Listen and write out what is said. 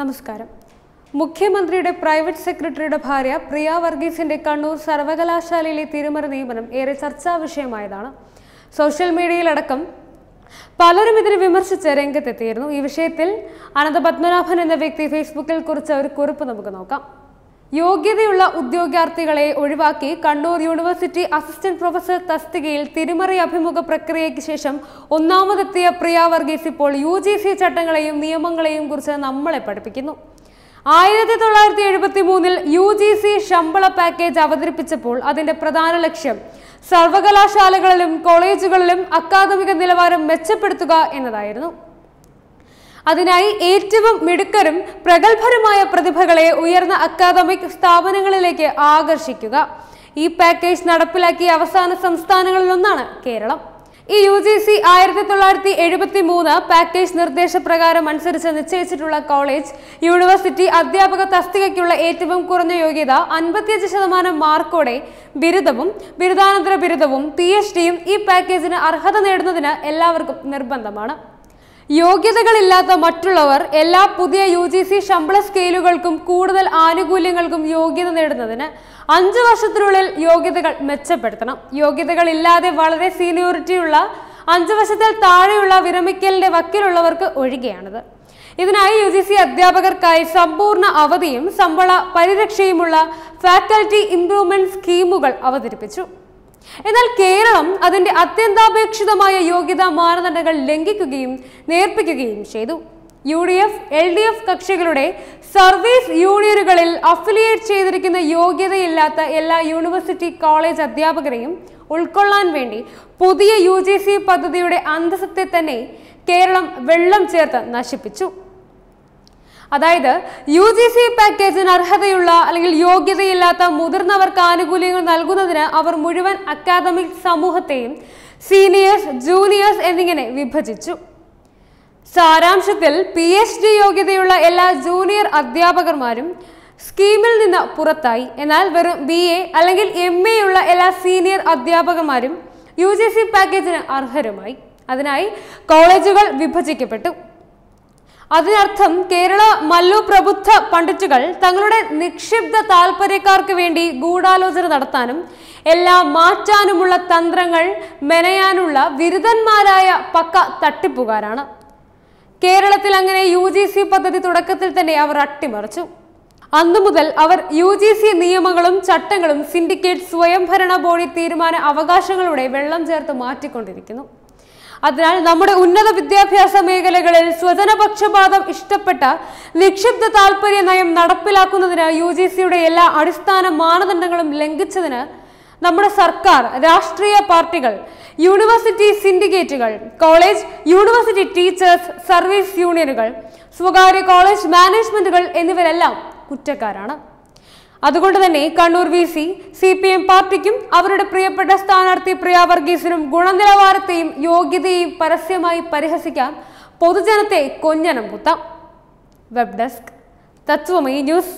നമസ്കാരം മുഖ്യമന്ത്രിയുടെ പ്രൈവറ്റ് സെക്രട്ടറിയുടെ ഭാര്യ പ്രിയ വർഗീസിന്റെ കണ്ണൂർ സർവകലാശാലയിലെ തിരുമറി നിയമനം ഏറെ ചർച്ചാ വിഷയമായതാണ് സോഷ്യൽ മീഡിയയിലടക്കം പലരും ഇതിനെ വിമർശിച്ച് രംഗത്തെത്തിയിരുന്നു ഈ വിഷയത്തിൽ അനന്തപത്മനാഭൻ എന്ന വ്യക്തി ഫേസ്ബുക്കിൽ കുറിച്ച ഒരു കുറിപ്പ് നമുക്ക് നോക്കാം യോഗ്യതയുള്ള ഉദ്യോഗാർത്ഥികളെ ഒഴിവാക്കി കണ്ണൂർ യൂണിവേഴ്സിറ്റി അസിസ്റ്റന്റ് പ്രൊഫസർ തസ്തികയിൽ തിരിമറി അഭിമുഖ പ്രക്രിയയ്ക്ക് ശേഷം ഒന്നാമതെത്തിയ പ്രിയ വർഗീസ് ഇപ്പോൾ യു ജി സി ചട്ടങ്ങളെയും നിയമങ്ങളെയും കുറിച്ച് നമ്മളെ പഠിപ്പിക്കുന്നു ആയിരത്തി തൊള്ളായിരത്തി എഴുപത്തി മൂന്നിൽ യു ജി സി ശമ്പള പാക്കേജ് അവതരിപ്പിച്ചപ്പോൾ അതിന്റെ പ്രധാന ലക്ഷ്യം സർവകലാശാലകളിലും കോളേജുകളിലും അക്കാദമിക നിലവാരം മെച്ചപ്പെടുത്തുക എന്നതായിരുന്നു അതിനായി ഏറ്റവും മിടുക്കരും പ്രഗത്ഭരുമായ പ്രതിഭകളെ ഉയർന്ന അക്കാദമിക് സ്ഥാപനങ്ങളിലേക്ക് ആകർഷിക്കുക ഈ പാക്കേജ് നടപ്പിലാക്കിയ അവസാന സംസ്ഥാനങ്ങളിലൊന്നാണ് കേരളം ഈ യു ജി സി ആയിരത്തി തൊള്ളായിരത്തി എഴുപത്തി മൂന്ന് പാക്കേജ് നിർദ്ദേശപ്രകാരം അനുസരിച്ച് നിശ്ചയിച്ചിട്ടുള്ള കോളേജ് യൂണിവേഴ്സിറ്റി അധ്യാപക തസ്തികയ്ക്കുള്ള ഏറ്റവും കുറഞ്ഞ യോഗ്യത അൻപത്തിയഞ്ച് ശതമാനം മാർക്കോടെ ബിരുദവും ബിരുദാനന്തര ബിരുദവും പി എച്ച് ഡിയും ഈ പാക്കേജിന് അർഹത നേടുന്നതിന് എല്ലാവർക്കും നിർബന്ധമാണ് യോഗ്യതകളില്ലാത്ത മറ്റുള്ളവർ എല്ലാ പുതിയ യു ജി സി ശമ്പള സ്കെയിലുകൾക്കും കൂടുതൽ ആനുകൂല്യങ്ങൾക്കും യോഗ്യത നേടുന്നതിന് അഞ്ച് വർഷത്തിനുള്ളിൽ യോഗ്യതകൾ മെച്ചപ്പെടുത്തണം യോഗ്യതകളില്ലാതെ വളരെ സീനിയോറിറ്റിയുള്ള അഞ്ച് വർഷത്തിൽ താഴെയുള്ള വിരമിക്കലിന്റെ വക്കിലുള്ളവർക്ക് ഒഴികെയാണിത് ഇതിനായി യു ജി സി അധ്യാപകർക്കായി സമ്പൂർണ്ണ അവധിയും ശമ്പള പരിരക്ഷയുമുള്ള ഫാക്കൽറ്റി ഇംപ്രൂവ്മെന്റ് സ്കീമുകൾ അവതരിപ്പിച്ചു എന്നാൽ കേരളം അതിന്റെ അത്യന്താപേക്ഷിതമായ യോഗ്യതാ മാനദണ്ഡങ്ങൾ ലംഘിക്കുകയും നേർപ്പിക്കുകയും ചെയ്തു U D F L D F കക്ഷികളുടെ സർവീസ് യൂണിയനുകളിൽ അഫിലിയേറ്റ് ചെയ്തിരിക്കുന്ന യോഗ്യതയില്ലാത്ത എല്ലാ യൂണിവേഴ്സിറ്റി കോളേജ് അധ്യാപകരെയും ഉൾക്കൊള്ളാൻ വേണ്ടി പുതിയ യു പദ്ധതിയുടെ അന്തസ്സത്തെ തന്നെ കേരളം വെള്ളം ചേർത്ത് നശിപ്പിച്ചു അതായത് യു ജി സി പാക്കേജിന് അർഹതയുള്ള അല്ലെങ്കിൽ യോഗ്യതയില്ലാത്ത മുതിർന്നവർക്ക് ആനുകൂല്യങ്ങൾ നൽകുന്നതിന് അവർ മുഴുവൻ അക്കാദമിക് സമൂഹത്തെയും സീനിയേഴ്സ് ജൂനിയേഴ്സ് എന്നിങ്ങനെ വിഭജിച്ചു സാരാംശത്തിൽ പി എച്ച് ഡി യോഗ്യതയുള്ള എല്ലാ ജൂനിയർ അധ്യാപകർമാരും സ്കീമിൽ നിന്ന് പുറത്തായി എന്നാൽ വെറും ബി എ അല്ലെങ്കിൽ എം എ ഉള്ള എല്ലാ സീനിയർ അധ്യാപകന്മാരും യു ജി സി പാക്കേജിന് അർഹരുമായി അതിനായി കോളേജുകൾ വിഭജിക്കപ്പെട്ടു അതിനർത്ഥം കേരള മല്ലു പ്രബുദ്ധ പണ്ഡിറ്റുകൾ തങ്ങളുടെ നിക്ഷിപ്ത താൽപര്യക്കാർക്ക് വേണ്ടി ഗൂഢാലോചന നടത്താനും എല്ലാം മാറ്റാനുമുള്ള തന്ത്രങ്ങൾ മെനയാനുള്ള വിരുദ്ധന്മാരായ പക്ക തട്ടിപ്പുകാരാണ് കേരളത്തിൽ അങ്ങനെ യു ജി സി പദ്ധതി തുടക്കത്തിൽ തന്നെ അവർ അട്ടിമറിച്ചു അന്നു മുതൽ അവർ യു ജി സി നിയമങ്ങളും ചട്ടങ്ങളും സിൻഡിക്കേറ്റ് സ്വയംഭരണ ബോഡി തീരുമാന അവകാശങ്ങളുടെ വെള്ളം ചേർത്ത് മാറ്റിക്കൊണ്ടിരിക്കുന്നു അതിനാൽ നമ്മുടെ ഉന്നത വിദ്യാഭ്യാസ മേഖലകളിൽ സ്വജന ഇഷ്ടപ്പെട്ട നിക്ഷിപ്ത താൽപര്യ നയം നടപ്പിലാക്കുന്നതിന് യു ജി സിയുടെ എല്ലാ അടിസ്ഥാന മാനദണ്ഡങ്ങളും ലംഘിച്ചതിന് നമ്മുടെ സർക്കാർ രാഷ്ട്രീയ പാർട്ടികൾ യൂണിവേഴ്സിറ്റി സിൻഡിക്കേറ്റുകൾ കോളേജ് യൂണിവേഴ്സിറ്റി ടീച്ചേഴ്സ് സർവീസ് യൂണിയനുകൾ സ്വകാര്യ കോളേജ് മാനേജ്മെന്റുകൾ എന്നിവരെല്ലാം കുറ്റക്കാരാണ് അതുകൊണ്ട് തന്നെ Kannur V C C P M പാർട്ടിക്കും അവരുടെ പ്രിയപ്പെട്ട സ്ഥാനാർത്ഥി പ്രിയ വർഗീസിനും ഗുണനിലവാരത്തെയും യോഗ്യതയും പരസ്യമായി പരിഹസിക്കാം പൊതുജനത്തെ കൊഞ്ഞനം കുത്താം വെബ് ഡെസ്ക് തത്വമയി ന്യൂസ്